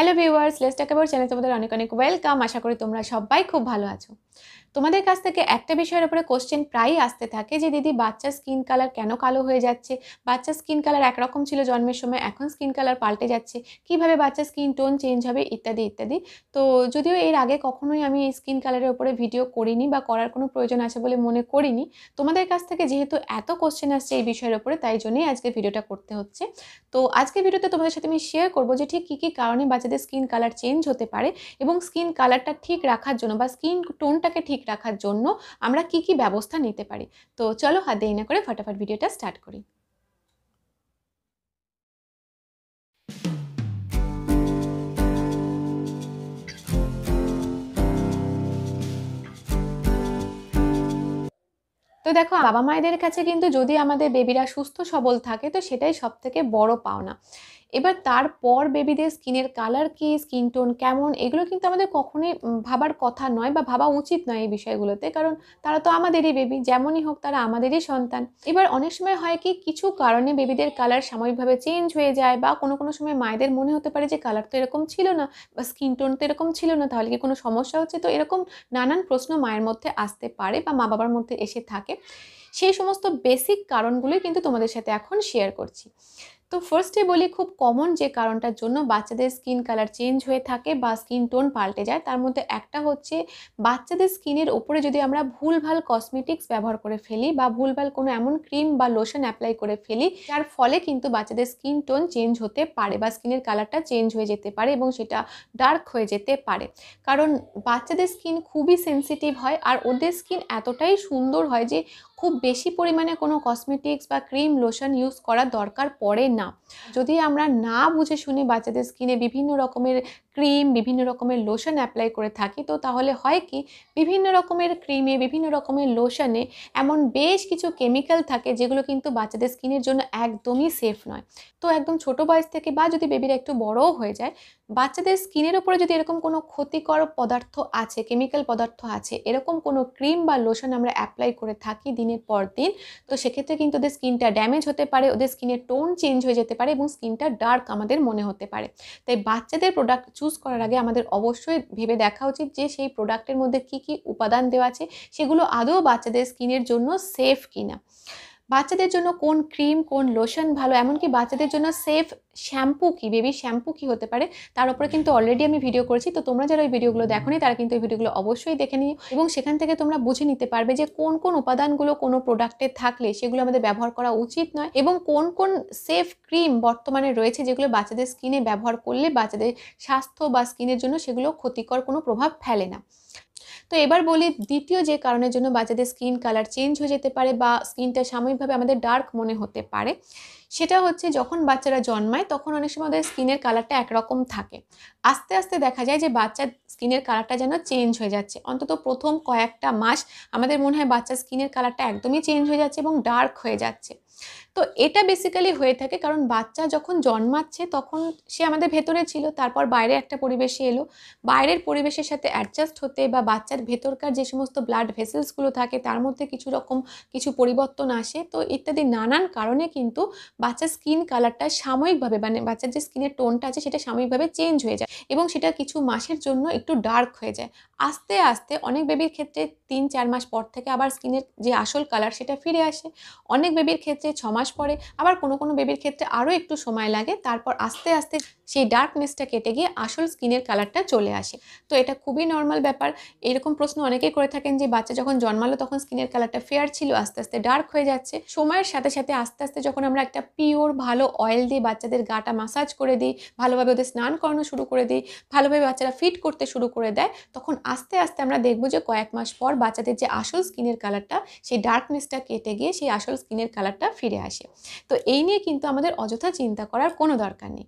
hello viewers let's talk channel তোমাদের অনেক অনেক ওয়েলকাম আশা করি তোমরা সবাই খুব ভালো আছো তোমাদের কাছ থেকে একটা বিষয়ের উপরে কোশ্চেন প্রায়ই আসতে থাকে যে দিদি বাচ্চার স্কিন কালার কেন কালো হয়ে যাচ্ছে বাচ্চার স্কিন কালার একরকম ছিল জন্মের সময় এখন স্কিন কালার পাল্টে যাচ্ছে কিভাবে বাচ্চার স্কিন টোন চেঞ্জ হবে ইত্যাদি ইত্যাদি তো যদিও এর আগে কখনোই আমি এই স্কিন কালারের উপরে ভিডিও করিনি বা করার কোনো প্রয়োজন আছে বলে মনে করিনি তোমাদের কাছ থেকে যেহেতু এত কোশ্চেন আসছে এই বিষয়ের উপরে তাই জন্যই আজকে ভিডিওটা করতে হচ্ছে তো আজকে ভিডিওতে তোমাদের সাথে আমি শেয়ার করবো যে ঠিক কী কী কারণে বাচ্চাদের স্কিন কালার চেঞ্জ হতে পারে এবং স্কিন কালারটা ঠিক রাখার জন্য বা স্কিন টোনটাকে ঠিক রাখার জন্য আমরা কি কি ব্যবস্থা নিতে পারি তো চলো হাত দেরি না করে ফটাফট ভিডিওটা স্টার্ট করি তো দেখো বাবা মায়েদের কাছে কিন্তু যদি আমাদের বেবিরা সুস্থ সবল থাকে তো সেটাই সব থেকে বড় পাওনা এবার তারপর বেবিদের স্কিনের কালার কী স্কিন টোন কেমন এগুলো কিন্তু আমাদের কখনোই ভাবার কথা নয় বা ভাবা উচিত নয় এই বিষয়গুলোতে কারণ তারা তো আমাদেরই বেবি যেমনই হোক তারা আমাদেরই সন্তান এবার অনেক সময় হয় কি কিছু কারণে বেবিদের কালার সাময়িকভাবে চেঞ্জ হয়ে যায় বা কোনো কোনো সময় মায়েদের মনে হতে পারে যে কালার তো এরকম ছিল না বা স্কিন টোন তো এরকম ছিল না তাহলে কি কোনো সমস্যা হচ্ছে তো এরকম নানান প্রশ্ন মায়ের মধ্যে আসতে পারে বা মা বাবার মধ্যে এসে থাকে সেই সমস্ত বেসিক কারণগুলোই কিন্তু তোমাদের সাথে এখন শেয়ার করছি তো ফার্স্টে বলি খুব কমন যে কারণটার জন্য বাচ্চাদের স্কিন কালার চেঞ্জ হয়ে থাকে বা স্কিন টোন পাল্টে যায় তার মধ্যে একটা হচ্ছে বাচ্চাদের স্কিনের ওপরে যদি আমরা ভুলভাল কসমেটিক্স ব্যবহার করে ফেলি বা ভুলভাল কোনো এমন ক্রিম বা লোশন অ্যাপ্লাই করে ফেলি যার ফলে কিন্তু বাচ্চাদের স্কিন টোন চেঞ্জ হতে পারে বা স্কিনের কালারটা চেঞ্জ হয়ে যেতে পারে এবং সেটা ডার্ক হয়ে যেতে পারে কারণ বাচ্চাদের স্কিন খুবই সেন্সিটিভ হয় আর ওদের স্কিন এতটাই সুন্দর হয় যে খুব বেশি পরিমাণে কোনো কসমেটিক্স বা ক্রিম লোশন ইউজ করার দরকার পড়ে না যদি আমরা না বুঝে শুনে বাচ্চাদের স্কিনে বিভিন্ন রকমের ক্রিম বিভিন্ন রকমের লোশন অ্যাপ্লাই করে থাকি তো তাহলে হয় কি বিভিন্ন রকমের ক্রিমে বিভিন্ন রকমের লোশনে এমন বেশ কিছু কেমিক্যাল থাকে যেগুলো কিন্তু বাচ্চাদের স্কিনের জন্য একদমই সেফ নয় তো একদম ছোট বয়স থেকে বা যদি বেবিরা একটু বড়ও হয়ে যায় বাচ্চাদের স্কিনের ওপরে যদি এরকম কোনো ক্ষতিকর পদার্থ আছে কেমিক্যাল পদার্থ আছে এরকম কোনো ক্রিম বা লোশন আমরা অ্যাপ্লাই করে থাকি দিনের পর দিন তো সেক্ষেত্রে কিন্তু ওদের স্কিনটা ড্যামেজ হতে পারে ওদের স্কিনের টোন চেঞ্জ হয়ে যেতে পারে এবং স্কিনটা ডার্ক আমাদের মনে হতে পারে তাই বাচ্চাদের প্রোডাক্ট চুজ চুজ করার আগে আমাদের অবশ্যই ভেবে দেখা উচিত যে সেই প্রোডাক্টের মধ্যে কি কি উপাদান দেওয়া আছে সেগুলো আদৌ বাচ্চাদের স্কিনের জন্য সেফ কিনা বাচ্চাদের জন্য কোন ক্রিম কোন লোশন ভালো এমনকি বাচ্চাদের জন্য সেফ শ্যাম্পু কি বেবি শ্যাম্পু কি হতে পারে তার উপরে কিন্তু অলরেডি আমি ভিডিও করেছি তো তোমরা যারা ওই ভিডিওগুলো দেখো তারা কিন্তু ওই ভিডিওগুলো অবশ্যই দেখে নিও এবং সেখান থেকে তোমরা বুঝে নিতে পারবে যে কোন কোন উপাদানগুলো কোনো প্রোডাক্টে থাকলে সেগুলো আমাদের ব্যবহার করা উচিত নয় এবং কোন কোন সেফ ক্রিম বর্তমানে রয়েছে যেগুলো বাচ্চাদের স্কিনে ব্যবহার করলে বাচ্চাদের স্বাস্থ্য বা স্কিনের জন্য সেগুলো ক্ষতিকর কোনো প্রভাব ফেলে না তো এবার বলি দ্বিতীয় যে কারণের জন্য বাচ্চাদের স্কিন কালার চেঞ্জ হয়ে যেতে পারে বা স্কিনটা সাময়িকভাবে আমাদের ডার্ক মনে হতে পারে সেটা হচ্ছে যখন বাচ্চারা জন্মায় তখন অনেক সময় ওদের স্কিনের কালারটা একরকম থাকে আস্তে আস্তে দেখা যায় যে বাচ্চার স্কিনের কালারটা যেন চেঞ্জ হয়ে যাচ্ছে অন্তত প্রথম কয়েকটা মাস আমাদের মনে হয় বাচ্চার স্কিনের কালারটা একদমই চেঞ্জ হয়ে যাচ্ছে এবং ডার্ক হয়ে যাচ্ছে তো এটা বেসিক্যালি হয়ে থাকে কারণ বাচ্চা যখন জন্মাচ্ছে তখন সে আমাদের ভেতরে ছিল তারপর বাইরে একটা পরিবেশে এলো বাইরের পরিবেশের সাথে অ্যাডজাস্ট হতে বা বাচ্চার ভেতরকার যে সমস্ত ব্লাড ভেসেলসগুলো থাকে তার মধ্যে কিছু রকম কিছু পরিবর্তন আসে তো ইত্যাদি নানান কারণে কিন্তু বাচ্চার স্কিন কালারটা সাময়িকভাবে মানে বাচ্চার যে স্কিনের টোনটা আছে সেটা সাময়িকভাবে চেঞ্জ হয়ে যায় এবং সেটা কিছু মাসের জন্য একটু ডার্ক হয়ে যায় আস্তে আস্তে অনেক বেবির ক্ষেত্রে তিন চার মাস পর থেকে আবার স্কিনের যে আসল কালার সেটা ফিরে আসে অনেক বেবির ক্ষেত্রে ছ মাস প্রকাশ পরে আবার কোনো কোনো বেবির ক্ষেত্রে আরও একটু সময় লাগে তারপর আস্তে আস্তে সেই ডার্কনেসটা কেটে গিয়ে আসল স্কিনের কালারটা চলে আসে তো এটা খুবই নর্মাল ব্যাপার এরকম প্রশ্ন অনেকেই করে থাকেন যে বাচ্চা যখন জন্মালো তখন স্কিনের কালারটা ফেয়ার ছিল আস্তে আস্তে ডার্ক হয়ে যাচ্ছে সময়ের সাথে সাথে আস্তে আস্তে যখন আমরা একটা পিওর ভালো অয়েল দিয়ে বাচ্চাদের গাটা মাসাজ করে দিই ভালোভাবে ওদের স্নান করানো শুরু করে দিই ভালোভাবে বাচ্চারা ফিট করতে শুরু করে দেয় তখন আস্তে আস্তে আমরা দেখব যে কয়েক মাস পর বাচ্চাদের যে আসল স্কিনের কালারটা সেই ডার্কনেসটা কেটে গিয়ে সেই আসল স্কিনের কালারটা ফিরে আসে আসে তো এই নিয়ে কিন্তু আমাদের অযথা চিন্তা করার কোনো দরকার নেই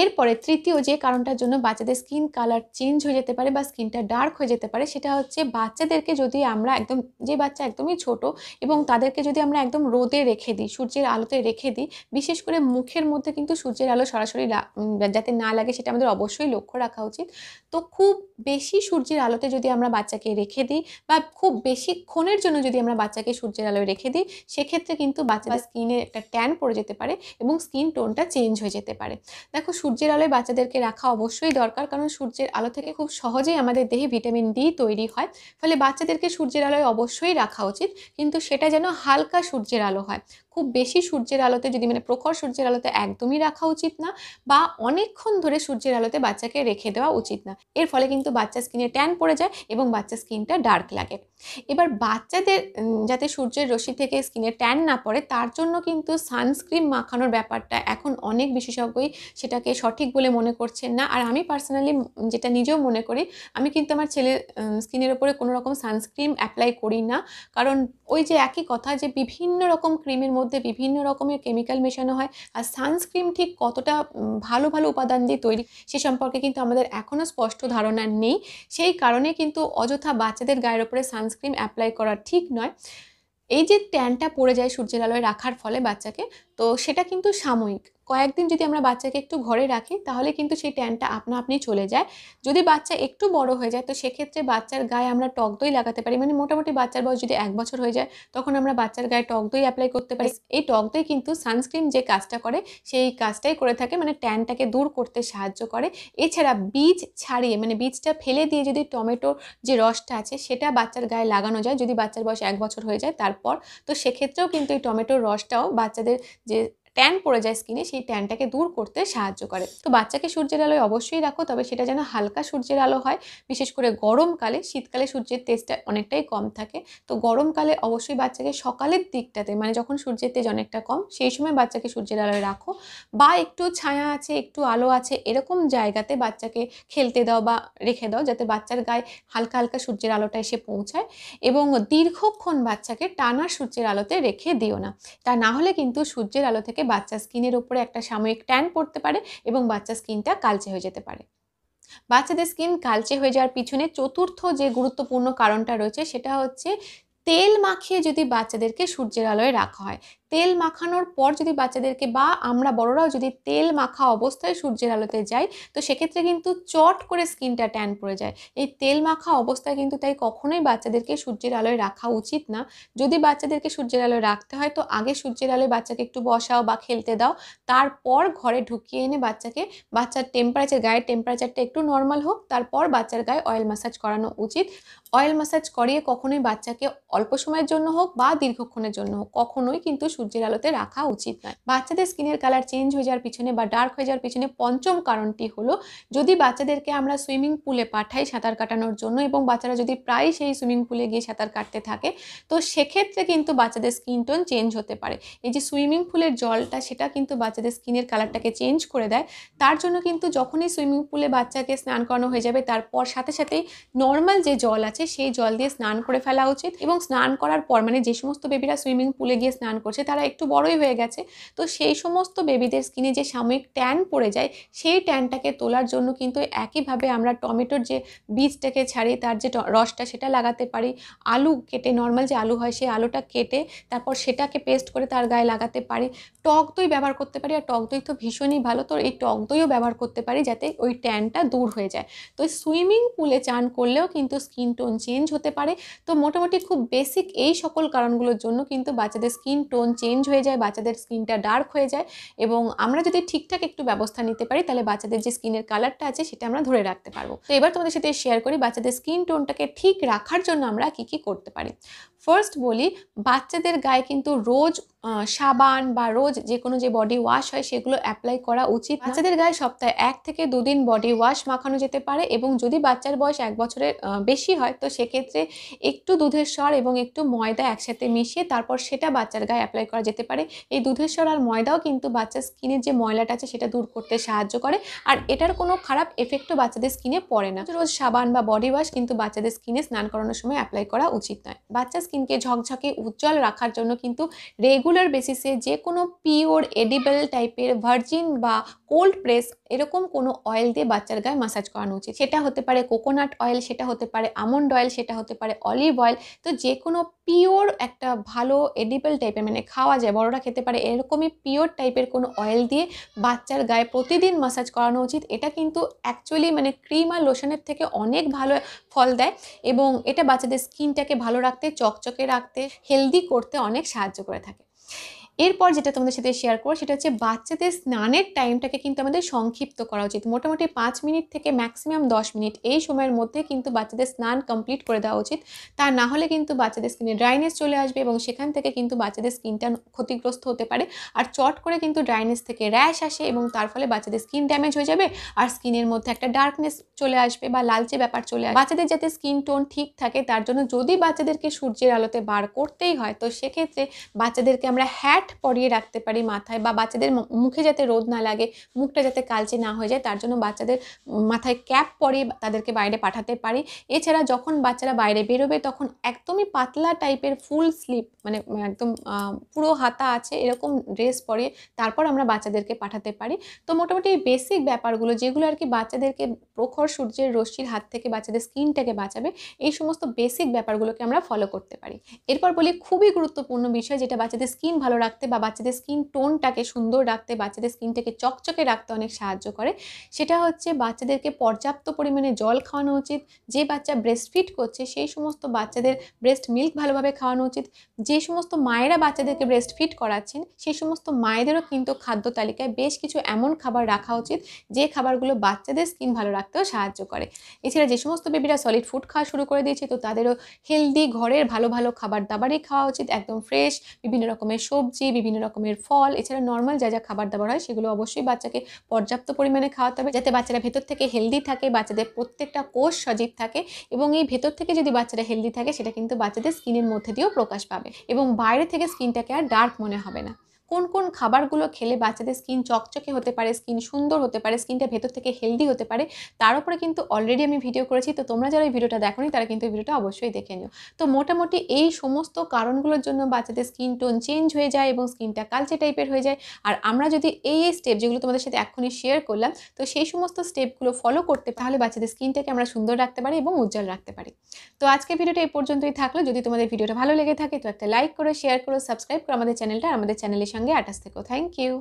এরপরে তৃতীয় যে কারণটার জন্য বাচ্চাদের স্কিন কালার চেঞ্জ হয়ে যেতে পারে বা স্কিনটা ডার্ক হয়ে যেতে পারে সেটা হচ্ছে বাচ্চাদেরকে যদি আমরা একদম যে বাচ্চা একদমই ছোট এবং তাদেরকে যদি আমরা একদম রোদে রেখে দিই সূর্যের আলোতে রেখে দিই বিশেষ করে মুখের মধ্যে কিন্তু সূর্যের আলো সরাসরি যাতে না লাগে সেটা আমাদের অবশ্যই লক্ষ্য রাখা উচিত তো খুব বেশি সূর্যের আলোতে যদি আমরা বাচ্চাকে রেখে দিই বা খুব বেশিক্ষণের জন্য যদি আমরা বাচ্চাকে সূর্যের আলোয় রেখে দিই সেক্ষেত্রে কিন্তু বাচ্চাদের স্কিনে একটা ট্যান পড়ে যেতে পারে এবং স্কিন টোনটা চেঞ্জ হয়ে যেতে পারে দেখো সূর্যের আলোয় বাচ্চাদেরকে রাখা অবশ্যই দরকার কারণ সূর্যের আলো থেকে খুব সহজেই আমাদের দেহে ভিটামিন ডি তৈরি হয় ফলে বাচ্চাদেরকে সূর্যের আলোয় অবশ্যই রাখা উচিত কিন্তু সেটা যেন হালকা সূর্যের আলো হয় খুব বেশি সূর্যের আলোতে যদি মানে প্রখর সূর্যের আলোতে একদমই রাখা উচিত না বা অনেকক্ষণ ধরে সূর্যের আলোতে বাচ্চাকে রেখে দেওয়া উচিত না এর ফলে কিন্তু বাচ্চা স্কিনে ট্যান পড়ে যায় এবং বাচ্চা স্কিনটা ডার্ক লাগে এবার বাচ্চাদের যাতে সূর্যের রশ্মি থেকে স্কিনে ট্যান না পড়ে তার জন্য কিন্তু সানস্ক্রিন মাখানোর ব্যাপারটা এখন অনেক বিশেষজ্ঞই সেটাকে সঠিক বলে মনে করছেন না আর আমি পার্সোনালি যেটা নিজেও মনে করি আমি কিন্তু আমার ছেলে স্কিনের ওপরে কোনো রকম সানস্ক্রিন অ্যাপ্লাই করি না কারণ ওই যে একই কথা যে বিভিন্ন রকম ক্রিমের মধ্যে মধ্যে বিভিন্ন রকমের কেমিক্যাল মেশানো হয় আর সানস্ক্রিন ঠিক কতটা ভালো ভালো উপাদান দিয়ে তৈরি সে সম্পর্কে কিন্তু আমাদের এখনও স্পষ্ট ধারণা নেই সেই কারণে কিন্তু অযথা বাচ্চাদের গায়ের ওপরে সানস্ক্রিন অ্যাপ্লাই করা ঠিক নয় এই যে ট্যানটা পড়ে যায় সূর্যের আলোয় রাখার ফলে বাচ্চাকে তো সেটা কিন্তু সাময়িক কয়েকদিন যদি আমরা বাচ্চাকে একটু ঘরে রাখি তাহলে কিন্তু সেই ট্যানটা আপনা আপনি চলে যায় যদি বাচ্চা একটু বড় হয়ে যায় তো সেক্ষেত্রে বাচ্চার গায়ে আমরা টক দই লাগাতে পারি মানে মোটামুটি বাচ্চার বয়স যদি এক বছর হয়ে যায় তখন আমরা বাচ্চার গায়ে টক দই অ্যাপ্লাই করতে পারি এই টক দই কিন্তু সানস্ক্রিন যে কাজটা করে সেই কাজটাই করে থাকে মানে ট্যানটাকে দূর করতে সাহায্য করে এছাড়া বীজ ছাড়িয়ে মানে বীজটা ফেলে দিয়ে যদি টমেটোর যে রসটা আছে সেটা বাচ্চার গায়ে লাগানো যায় যদি বাচ্চার বয়স এক বছর হয়ে যায় তারপর তো সেক্ষেত্রেও কিন্তু এই টমেটোর রসটাও বাচ্চাদের যে ট্যান পড়ে যায় স্কিনে সেই ট্যানটাকে দূর করতে সাহায্য করে তো বাচ্চাকে সূর্যের আলোয় অবশ্যই রাখো তবে সেটা যেন হালকা সূর্যের আলো হয় বিশেষ করে গরমকালে শীতকালে সূর্যের তেজটা অনেকটাই কম থাকে তো গরমকালে অবশ্যই বাচ্চাকে সকালের দিকটাতে মানে যখন সূর্যের তেজ অনেকটা কম সেই সময় বাচ্চাকে সূর্যের আলোয় রাখো বা একটু ছায়া আছে একটু আলো আছে এরকম জায়গাতে বাচ্চাকে খেলতে দাও বা রেখে দাও যাতে বাচ্চার গায়ে হালকা হালকা সূর্যের আলোটা এসে পৌঁছায় এবং দীর্ঘক্ষণ বাচ্চাকে টানা সূর্যের আলোতে রেখে দিও না তা না হলে কিন্তু সূর্যের আলো থেকে বাচ্চা স্কিনের উপরে একটা সাময়িক ট্যান পড়তে পারে এবং বাচ্চা স্কিনটা কালচে হয়ে যেতে পারে বাচ্চাদের স্কিন কালচে হয়ে যাওয়ার পিছনে চতুর্থ যে গুরুত্বপূর্ণ কারণটা রয়েছে সেটা হচ্ছে তেল মাখিয়ে যদি বাচ্চাদেরকে সূর্যের আলোয় রাখা হয় তেল মাখানোর পর যদি বাচ্চাদেরকে বা আমরা বড়রাও যদি তেল মাখা অবস্থায় সূর্যের আলোতে যাই তো সেক্ষেত্রে কিন্তু চট করে স্কিনটা ট্যান পড়ে যায় এই তেল মাখা অবস্থায় কিন্তু তাই কখনোই বাচ্চাদেরকে সূর্যের আলোয় রাখা উচিত না যদি বাচ্চাদেরকে সূর্যের আলোয় রাখতে হয় তো আগে সূর্যের আলোয় বাচ্চাকে একটু বসাও বা খেলতে দাও তারপর ঘরে ঢুকিয়ে এনে বাচ্চাকে বাচ্চার টেম্পারেচার গায়ের টেম্পারেচারটা একটু নর্মাল হোক তারপর বাচ্চার গায়ে অয়েল ম্যাসাজ করানো উচিত অয়েল ম্যাসাজ করিয়ে কখনোই বাচ্চাকে অল্প সময়ের জন্য হোক বা দীর্ঘক্ষণের জন্য হোক কখনোই কিন্তু সূর্যের আলোতে রাখা উচিত নয় বাচ্চাদের স্কিনের কালার চেঞ্জ হয়ে যাওয়ার পিছনে বা ডার্ক হয়ে যাওয়ার পিছনে পঞ্চম কারণটি হলো যদি বাচ্চাদেরকে আমরা সুইমিং পুলে পাঠাই সাঁতার কাটানোর জন্য এবং বাচ্চারা যদি প্রায় সেই সুইমিং পুলে গিয়ে সাঁতার কাটতে থাকে তো সেক্ষেত্রে কিন্তু বাচ্চাদের স্কিন টোন চেঞ্জ হতে পারে এই যে সুইমিং পুলের জলটা সেটা কিন্তু বাচ্চাদের স্কিনের কালারটাকে চেঞ্জ করে দেয় তার জন্য কিন্তু যখনই সুইমিং পুলে বাচ্চাকে স্নান করানো হয়ে যাবে তারপর সাথে সাথেই নর্মাল যে জল আছে সেই জল দিয়ে স্নান করে ফেলা উচিত এবং স্নান করার পর মানে যে সমস্ত বেবিরা সুইমিং পুলে গিয়ে স্নান করছে তারা একটু বড়ই হয়ে গেছে তো সেই সমস্ত বেবিদের স্কিনে যে সাময়িক ট্যান পড়ে যায় সেই ট্যানটাকে তোলার জন্য কিন্তু একইভাবে আমরা টমেটোর যে বীজটাকে ছাড়ি তার যে রসটা সেটা লাগাতে পারি আলু কেটে নর্মাল যে আলু হয় সেই আলুটা কেটে তারপর সেটাকে পেস্ট করে তার গায়ে লাগাতে পারি টক দই ব্যবহার করতে পারি আর টক দই তো ভীষণই ভালো তো এই টক দইও ব্যবহার করতে পারি যাতে ওই ট্যানটা দূর হয়ে যায় তো সুইমিং পুলে চান করলেও কিন্তু স্কিন টোন চেঞ্জ হতে পারে তো মোটামুটি খুব বেসিক এই সকল কারণগুলোর জন্য কিন্তু বাচ্চাদের স্কিন টোন চেঞ্জ হয়ে যায় বাচ্চাদের স্কিনটা ডার্ক হয়ে যায় এবং আমরা যদি ঠিকঠাক একটু ব্যবস্থা নিতে পারি তাহলে বাচ্চাদের যে স্কিনের কালারটা আছে সেটা আমরা ধরে রাখতে পারবো তো এবার তোমাদের সাথে শেয়ার করি বাচ্চাদের স্কিন টোনটাকে ঠিক রাখার জন্য আমরা কি কি করতে পারি ফার্স্ট বলি বাচ্চাদের গায়ে কিন্তু রোজ সাবান বা রোজ যে কোনো যে বডি ওয়াশ হয় সেগুলো অ্যাপ্লাই করা উচিত বাচ্চাদের গায়ে সপ্তাহে এক থেকে দুদিন বডি ওয়াশ মাখানো যেতে পারে এবং যদি বাচ্চার বয়স এক বছরের বেশি হয় তো সেক্ষেত্রে একটু দুধের স্বর এবং একটু ময়দা একসাথে মিশিয়ে তারপর সেটা বাচ্চার গায়ে অ্যাপ্লাই করা যেতে পারে এই দুধের স্বর আর ময়দাও কিন্তু বাচ্চার স্কিনের যে ময়লাটা আছে সেটা দূর করতে সাহায্য করে আর এটার কোনো খারাপ এফেক্টও বাচ্চাদের স্কিনে পড়ে না রোজ সাবান বা বডি ওয়াশ কিন্তু বাচ্চাদের স্কিনে স্নান করানোর সময় অ্যাপ্লাই করা উচিত নয় বাচ্চার স্কিন স্কিনকে ঝকঝকে উজ্জ্বল রাখার জন্য কিন্তু রেগুলার বেসিসে যে কোনো পিওর এডিবেল টাইপের ভার্জিন বা কোল্ড প্রেস এরকম কোনো অয়েল দিয়ে বাচ্চার গায়ে মাসাজ করানো উচিত সেটা হতে পারে কোকোনাট অয়েল সেটা হতে পারে আমন্ড অয়েল সেটা হতে পারে অলিভ অয়েল তো যে কোনো পিওর একটা ভালো এডিবেল টাইপের মানে খাওয়া যায় বড়রা খেতে পারে এরকমই পিওর টাইপের কোনো অয়েল দিয়ে বাচ্চার গায়ে প্রতিদিন মাসাজ করানো উচিত এটা কিন্তু অ্যাকচুয়ালি মানে ক্রিম আর লোশনের থেকে অনেক ভালো ফল দেয় এবং এটা বাচ্চাদের স্কিনটাকে ভালো রাখতে চকচকে রাখতে হেলদি করতে অনেক সাহায্য করে থাকে এরপর যেটা তোমাদের সাথে শেয়ার করো সেটা হচ্ছে বাচ্চাদের স্নানের টাইমটাকে কিন্তু আমাদের সংক্ষিপ্ত করা উচিত মোটামুটি পাঁচ মিনিট থেকে ম্যাক্সিমাম দশ মিনিট এই সময়ের মধ্যে কিন্তু বাচ্চাদের স্নান কমপ্লিট করে দেওয়া উচিত তা না হলে কিন্তু বাচ্চাদের স্কিনে ড্রাইনেস চলে আসবে এবং সেখান থেকে কিন্তু বাচ্চাদের স্কিনটা ক্ষতিগ্রস্ত হতে পারে আর চট করে কিন্তু ড্রাইনেস থেকে র্যাশ আসে এবং তার ফলে বাচ্চাদের স্কিন ড্যামেজ হয়ে যাবে আর স্কিনের মধ্যে একটা ডার্কনেস চলে আসবে বা লালচে ব্যাপার চলে আসবে বাচ্চাদের যাতে স্কিন টোন ঠিক থাকে তার জন্য যদি বাচ্চাদেরকে সূর্যের আলোতে বার করতেই হয় তো সেক্ষেত্রে বাচ্চাদেরকে আমরা হ্যাট হ্যাট পরিয়ে রাখতে পারি মাথায় বা বাচ্চাদের মুখে যাতে রোদ না লাগে মুখটা যাতে কালচে না হয়ে যায় তার জন্য বাচ্চাদের মাথায় ক্যাপ পরিয়ে তাদেরকে বাইরে পাঠাতে পারি এছাড়া যখন বাচ্চারা বাইরে বেরোবে তখন একদমই পাতলা টাইপের ফুল স্লিপ মানে একদম পুরো হাতা আছে এরকম ড্রেস পরিয়ে তারপর আমরা বাচ্চাদেরকে পাঠাতে পারি তো মোটামুটি এই বেসিক ব্যাপারগুলো যেগুলো আর কি বাচ্চাদেরকে প্রখর সূর্যের রশ্মির হাত থেকে বাচ্চাদের স্কিনটাকে বাঁচাবে এই সমস্ত বেসিক ব্যাপারগুলোকে আমরা ফলো করতে পারি এরপর বলি খুবই গুরুত্বপূর্ণ বিষয় যেটা বাচ্চাদের স্কিন ভালো রাখতে রাখতে বা বাচ্চাদের স্কিন টোনটাকে সুন্দর রাখতে বাচ্চাদের স্কিনটাকে চকচকে রাখতে অনেক সাহায্য করে সেটা হচ্ছে বাচ্চাদেরকে পর্যাপ্ত পরিমাণে জল খাওয়ানো উচিত যে বাচ্চা ব্রেস্ট ফিট করছে সেই সমস্ত বাচ্চাদের ব্রেস্ট মিল্ক ভালোভাবে খাওয়ানো উচিত যে সমস্ত মায়েরা বাচ্চাদেরকে ব্রেস্ট ফিট করাচ্ছেন সেই সমস্ত মায়েদেরও কিন্তু খাদ্য তালিকায় বেশ কিছু এমন খাবার রাখা উচিত যে খাবারগুলো বাচ্চাদের স্কিন ভালো রাখতেও সাহায্য করে এছাড়া যে সমস্ত বেবিরা সলিড ফুড খাওয়া শুরু করে দিয়েছে তো তাদেরও হেলদি ঘরের ভালো ভালো খাবার দাবারই খাওয়া উচিত একদম ফ্রেশ বিভিন্ন রকমের সবজি বিভিন্ন রকমের ফল এছাড়া নর্মাল যা যা খাবার দাবার হয় সেগুলো অবশ্যই বাচ্চাকে পর্যাপ্ত পরিমাণে খাওয়াতে হবে যাতে বাচ্চারা ভেতর থেকে হেলদি থাকে বাচ্চাদের প্রত্যেকটা কোষ সজীব থাকে এবং এই ভেতর থেকে যদি বাচ্চারা হেলদি থাকে সেটা কিন্তু বাচ্চাদের স্কিনের মধ্যে দিয়েও প্রকাশ পাবে এবং বাইরে থেকে স্কিনটাকে আর ডার্ক মনে হবে না কোন কোন খাবারগুলো খেলে বাচ্চাদের স্কিন চকচকে হতে পারে স্কিন সুন্দর হতে পারে স্কিনটা ভেতর থেকে হেলদি হতে পারে তার উপরে কিন্তু অলরেডি আমি ভিডিও করেছি তো তোমরা যারা এই ভিডিওটা দেখো তারা কিন্তু এই ভিডিওটা অবশ্যই দেখে নিও তো মোটামুটি এই সমস্ত কারণগুলোর জন্য বাচ্চাদের স্কিন টোন চেঞ্জ হয়ে যায় এবং স্কিনটা কালচে টাইপের হয়ে যায় আর আমরা যদি এই এই স্টেপ যেগুলো তোমাদের সাথে এখনই শেয়ার করলাম তো সেই সমস্ত স্টেপগুলো ফলো করতে তাহলে বাচ্চাদের স্কিনটাকে আমরা সুন্দর রাখতে পারি এবং উজ্জ্বল রাখতে পারি তো আজকে ভিডিওটা এই পর্যন্তই থাকলো যদি তোমাদের ভিডিওটা ভালো লেগে থাকে তো একটা লাইক করে শেয়ার করো সাবস্ক্রাইব করো আমাদের চ্যানেলটা আমাদের চ্যানেলের সঙ্গে অ্যাটাচ থেকো থ্যাংক ইউ